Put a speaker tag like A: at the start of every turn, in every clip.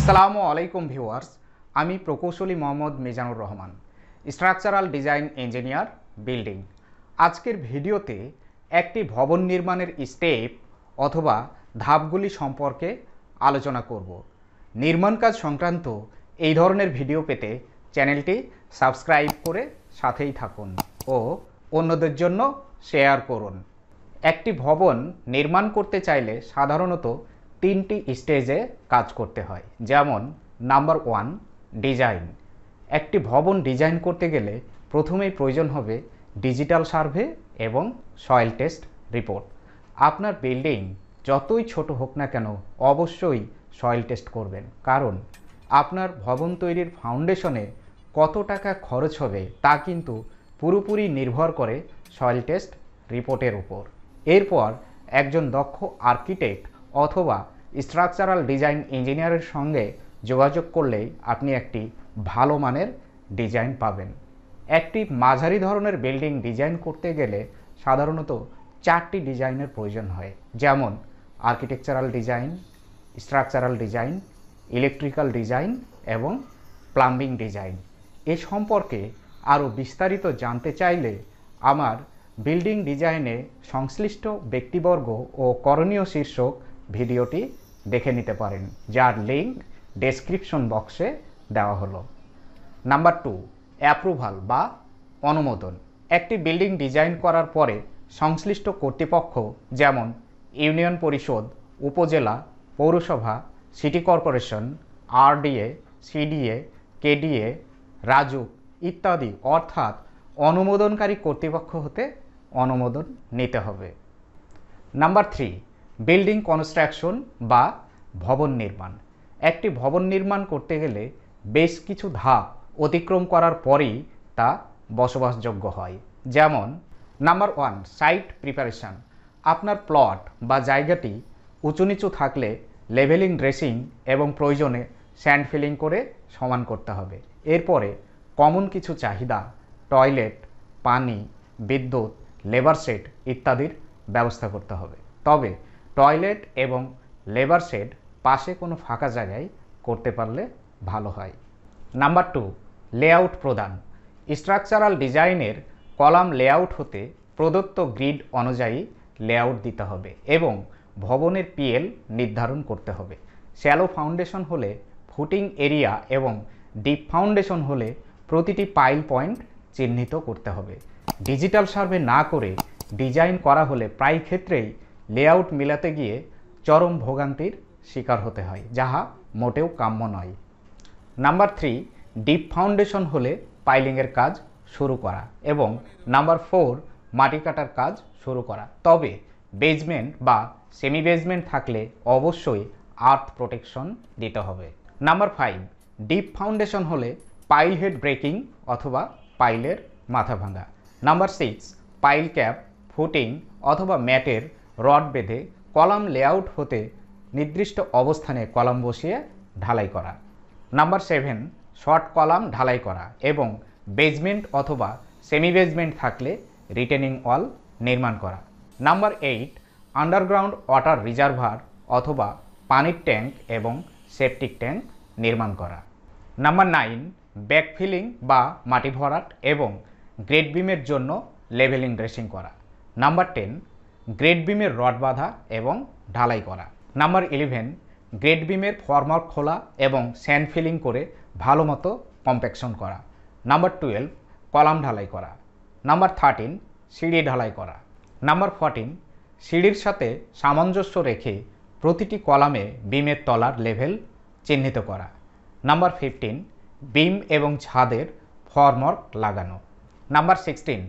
A: আসসালামু আলাইকুম ভিউয়ার্স আমি প্রকৌশলী Mohammad Mizanur Rahman structural design engineer building আজকের ভিডিওতে একটি ভবন নির্মাণের স্টেপ অথবা ধাপগুলি সম্পর্কে আলোচনা করব নির্মাণ কাজ সংক্রান্ত এই ধরনের ভিডিও পেতে চ্যানেলটি সাবস্ক্রাইব করে সাথেই থাকুন ও অন্যদের জন্য শেয়ার করুন একটি ভবন নির্মাণ করতে চাইলে সাধারণত তিনটি স্টেজে কাজ করতে হয় যেমন নাম্বার ওয়ান ডিজাইন একটি ভবন ডিজাইন করতে গেলে প্রথমেই প্রয়োজন হবে ডিজিটাল সার্ভে এবং সয়েল টেস্ট রিপোর্ট আপনার বিল্ডিং যতই ছোট হোক না কেন অবশ্যই সয়েল টেস্ট করবেন কারণ আপনার ভবন তৈরির ফাউন্ডেশনে কত টাকা খরচ হবে তা কিন্তু পুরোপুরি নির্ভর করে সয়েল টেস্ট রিপোর্টের উপর এরপর একজন দক্ষ আর্কিটেক্ট অথবা স্ট্রাকচারাল ডিজাইন ইঞ্জিনিয়ারের সঙ্গে যোগাযোগ করলেই আপনি একটি ভালো মানের ডিজাইন পাবেন একটি মাঝারি ধরনের বিল্ডিং ডিজাইন করতে গেলে সাধারণত চারটি ডিজাইনের প্রয়োজন হয় যেমন architectural design structural design electrical design এবং প্লাম্বিং ডিজাইন এ সম্পর্কে আরও বিস্তারিত জানতে চাইলে আমার বিল্ডিং ডিজাইনে সংশ্লিষ্ট ব্যক্তিবর্গ ও করণীয় শীর্ষক ভিডিওটি দেখে নিতে পারেন যার লিঙ্ক ডেসক্রিপশন বক্সে দেওয়া হলো নাম্বার টু অ্যাপ্রুভাল বা অনুমোদন একটি বিল্ডিং ডিজাইন করার পরে সংশ্লিষ্ট কর্তৃপক্ষ যেমন ইউনিয়ন পরিষদ উপজেলা পৌরসভা city corporation RDA CDA KDA Rajuk ইত্যাদি অর্থাৎ অনুমোদনকারী কর্তৃপক্ষ হতে অনুমোদন নিতে হবে নাম্বার থ্রি বিল্ডিং কনস্ট্রাকশন বা ভবন নির্মাণ একটি ভবন নির্মাণ করতে গেলে বেশ কিছু ধাপ অতিক্রম করার পরেই তা বসবাসযোগ্য হয় যেমন নাম্বার ওয়ান সাইট প্রিপারেশান আপনার প্লট বা জায়গাটি উঁচু নিচু থাকলে লেভেলিং ড্রেসিং এবং প্রয়োজনে স্যান্ড ফিলিং করে সমান করতে হবে এরপরে কমন কিছু চাহিদা টয়লেট পানি বিদ্যুৎ লেবার সেট ইত্যাদির ব্যবস্থা করতে হবে তবে টয়লেট এবং লেবার শেড পাশে কোনো ফাঁকা জায়গায় করতে পারলে ভালো হয় নাম্বার টু লেআউট প্রদান স্ট্রাকচারাল ডিজাইনের কলাম লেআউট হতে প্রদত্ত গ্রিড অনুযায়ী লেআউট দিতে হবে এবং ভবনের পিএল নির্ধারণ করতে হবে শ্যালো ফাউন্ডেশন হলে ফুটিং এরিয়া এবং ডিপ ফাউন্ডেশন হলে প্রতিটি পাইল পয়েন্ট চিহ্নিত করতে হবে ডিজিটাল সার্ভে না করে ডিজাইন করা হলে প্রায় ক্ষেত্রেই লেআউট মিলাতে গিয়ে চরম ভোগান্তির শিকার হতে হয় যাহা মোটেও কাম্য নয় নাম্বার থ্রি ডিপ ফাউন্ডেশন হলে পাইলিংয়ের কাজ শুরু করা এবং নাম্বার ফোর মাটি কাটার কাজ শুরু করা তবে বেজমেন্ট বা সেমি বেজমেন্ট থাকলে অবশ্যই আর্থ প্রোটেকশন দিতে হবে নাম্বার ফাইভ ডিপ ফাউন্ডেশন হলে পাইল হেড ব্রেকিং অথবা পাইলের মাথা ভাঙা number six pile cap footing অথবা ম্যাটের রড বেঁধে কলাম লেআউট হতে নির্দিষ্ট অবস্থানে কলাম বসিয়ে ঢালাই করা নাম্বার সেভেন শর্ট কলাম ঢালাই করা এবং বেজমেন্ট অথবা সেমি বেজমেন্ট থাকলে রিটেনিং ওয়াল নির্মাণ করা number eight underground water reservoir অথবা পানির ট্যাঙ্ক এবং সেপটিক ট্যাঙ্ক নির্মাণ করা নাম্বার নাইন ব্যাকফিলিং বা মাটি ভরাট এবং গ্রেড বিমের জন্য লেভেলিং ড্রেসিং করা নাম্বার টেন গ্রেড বিমের রড বাঁধা এবং ঢালাই করা নাম্বার ইলেভেন গ্রেড বিমের ফর্মাল খোলা এবং স্যান্ড ফিলিং করে ভালো মতো কম্প্যাকশন করা নাম্বার টুয়েলভ কলাম ঢালাই করা নাম্বার থার্টিন সিঁড়ি ঢালাই করা নাম্বার ফোরটিন সিঁড়ির সাথে সামঞ্জস্য রেখে প্রতিটি কলামে বিমের তলার লেভেল চিহ্নিত করা নাম্বার ফিফটিন বিম এবং ছাদের ফর্মার্ক লাগানো নাম্বার সিক্সটিন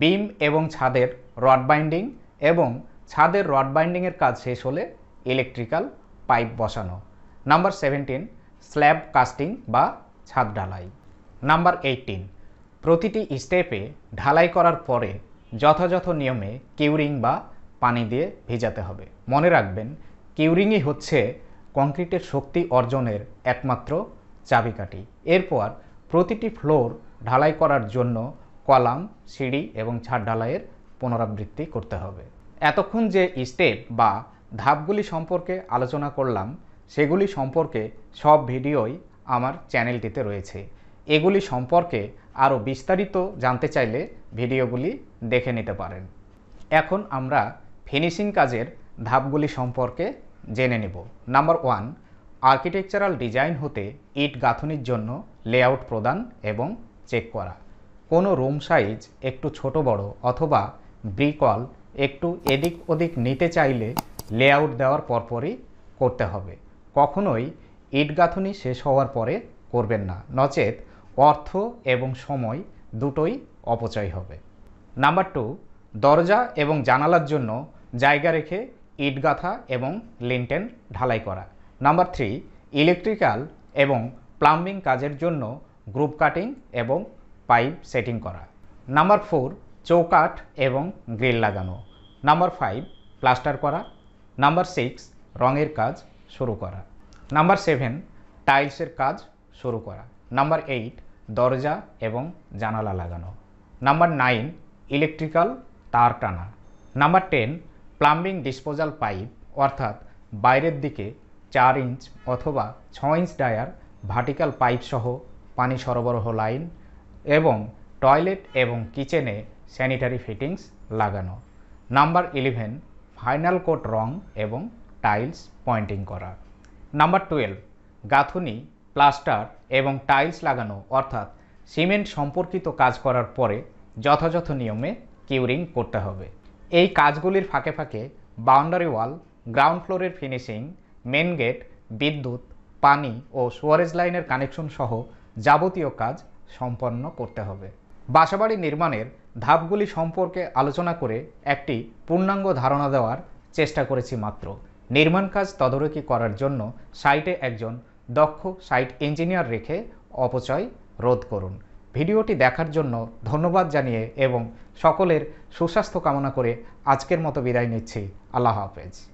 A: বিম এবং ছাদের রড বাইন্ডিং এবং ছাদের রড বাইন্ডিংয়ের কাজ শেষ হলে ইলেকট্রিক্যাল পাইপ বসানো নাম্বার সেভেন্টিন স্ল্যাব কাস্টিং বা ছাদ ঢালাই নাম্বার এইটিন প্রতিটি স্টেপে ঢালাই করার পরে যথাযথ নিয়মে কিউরিং বা পানি দিয়ে ভিজাতে হবে মনে রাখবেন কিউরিংই হচ্ছে কংক্রিটের শক্তি অর্জনের একমাত্র চাবিকাঠি এরপর প্রতিটি ফ্লোর ঢালাই করার জন্য কলাম সিঁড়ি এবং ছাদ ঢালাইয়ের পুনরাবৃত্তি করতে হবে এতক্ষণ যে স্টেপ বা ধাপগুলি সম্পর্কে আলোচনা করলাম সেগুলি সম্পর্কে সব ভিডিওই আমার চ্যানেলটিতে রয়েছে এগুলি সম্পর্কে আরও বিস্তারিত জানতে চাইলে ভিডিওগুলি দেখে নিতে পারেন এখন আমরা ফিনিশিং কাজের ধাপগুলি সম্পর্কে জেনে নেব নাম্বার ওয়ান আর্কিটেকচারাল ডিজাইন হতে ইট গাঁথনির জন্য লেআউট প্রদান এবং চেক করা কোনো রুম সাইজ একটু ছোট বড় অথবা ব্রিকল একটু এদিক ওদিক নিতে চাইলে লেআউট দেওয়ার পরপরই করতে হবে কখনোই ইটগাঁথুনি শেষ হওয়ার পরে করবেন না নচেত অর্থ এবং সময় দুটোই অপচয় হবে নাম্বার টু দরজা এবং জানালার জন্য জায়গা রেখে ইট এবং লিনটেন ঢালাই করা নাম্বার থ্রি ইলেকট্রিক্যাল এবং প্লাম্বিং কাজের জন্য গ্রুপ কাটিং এবং পাইপ সেটিং করা নাম্বার ফোর চৌকাঠ এবং গ্রিল লাগানো নাম্বার ফাইভ প্লাস্টার করা নাম্বার সিক্স রঙের কাজ শুরু করা নাম্বার সেভেন টাইলসের কাজ শুরু করা নাম্বার এইট দরজা এবং জানালা লাগানো নাম্বার নাইন ইলেকট্রিক্যাল তার টানা number ten plumbing disposal pipe অর্থাৎ বাইরের দিকে চার ইঞ্চ অথবা ছ ইঞ্চ ডায়ার ভার্টিক্যাল পাইপসহ পানি সরবরাহ লাইন এবং টয়লেট এবং কিচেনে স্যানিটারি ফিটিংস লাগানো নাম্বার ইলেভেন ফাইনাল কোট রং এবং টাইলস পয়েন্টিং করা নাম্বার টুয়েলভ গাঁথুনি প্লাস্টার এবং টাইলস লাগানো অর্থাৎ সিমেন্ট সম্পর্কিত কাজ করার পরে যথাযথ নিয়মে কিউরিং করতে হবে এই কাজগুলির ফাঁকে ফাঁকে বাউন্ডারি ওয়াল গ্রাউন্ড ফ্লোরের ফিনিশিং মেন গেট বিদ্যুৎ পানি ও সুয়ারেজ লাইনের কানেকশন সহ যাবতীয় কাজ সম্পন্ন করতে হবে বাসাবাড়ি নির্মাণের ধাপগুলি সম্পর্কে আলোচনা করে একটি পূর্ণাঙ্গ ধারণা দেওয়ার চেষ্টা করেছি মাত্র নির্মাণ কাজ তদারকি করার জন্য সাইটে একজন দক্ষ সাইট ইঞ্জিনিয়ার রেখে অপচয় রোধ করুন ভিডিওটি দেখার জন্য ধন্যবাদ জানিয়ে এবং সকলের সুস্বাস্থ্য কামনা করে আজকের মতো বিদায় নিচ্ছি আল্লাহ হাফেজ